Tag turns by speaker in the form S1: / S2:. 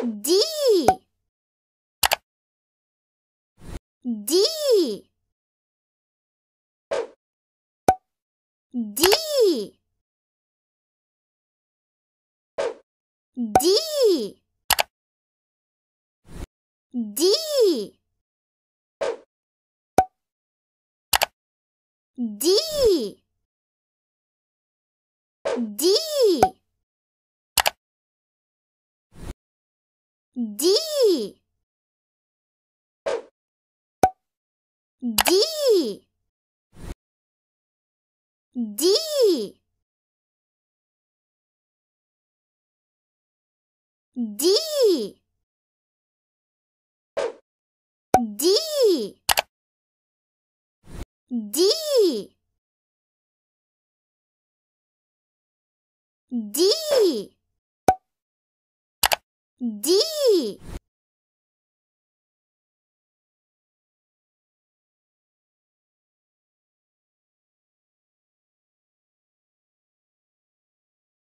S1: D D D D D D D D D D D D D D Three.